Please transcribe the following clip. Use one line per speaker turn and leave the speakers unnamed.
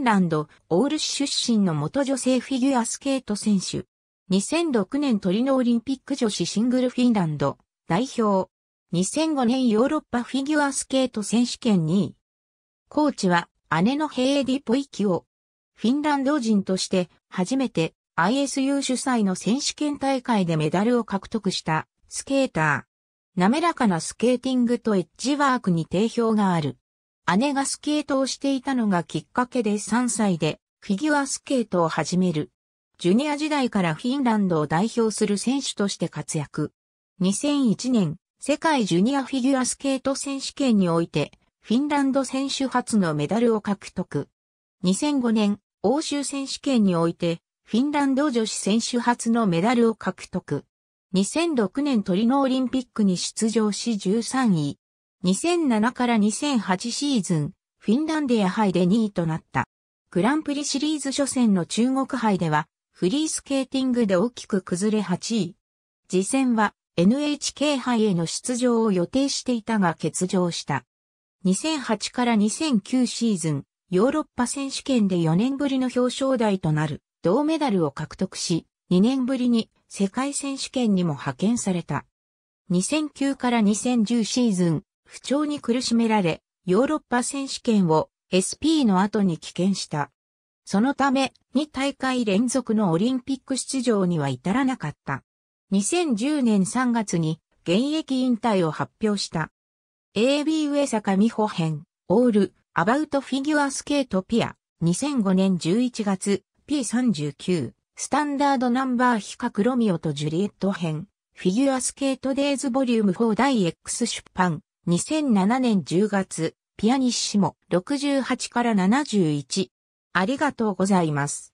ンランド、オール市出身の元女性フィギュアスケート選手。2006年トリノオリンピック女子シングルフィンランド代表。2005年ヨーロッパフィギュアスケート選手権2位。コーチは姉のヘイエディ・ポイキオ。フィンランド人として初めて ISU 主催の選手権大会でメダルを獲得したスケーター。滑らかなスケーティングとエッジワークに定評がある。姉がスケートをしていたのがきっかけで3歳でフィギュアスケートを始める。ジュニア時代からフィンランドを代表する選手として活躍。2001年、世界ジュニアフィギュアスケート選手権において、フィンランド選手初のメダルを獲得。2005年、欧州選手権において、フィンランド女子選手初のメダルを獲得。2006年トリノオリンピックに出場し13位。2007から2008シーズン、フィンランディア杯で2位となった。グランプリシリーズ初戦の中国杯では、フリースケーティングで大きく崩れ8位。次戦は NHK 杯への出場を予定していたが欠場した。2008から2009シーズン、ヨーロッパ選手権で4年ぶりの表彰台となる銅メダルを獲得し、2年ぶりに世界選手権にも派遣された。2009から2010シーズン、不調に苦しめられ、ヨーロッパ選手権を SP の後に棄権した。そのため、2大会連続のオリンピック出場には至らなかった。2010年3月に現役引退を発表した。AB 上坂美穂編、オール、アバウトフィギュアスケートピア、2005年11月、P39、スタンダードナンバー比較ロミオとジュリエット編、フィギュアスケートデイズボリューム4第 X 出版、2007年10月、ピアニッシモ68から71。ありがとうございます。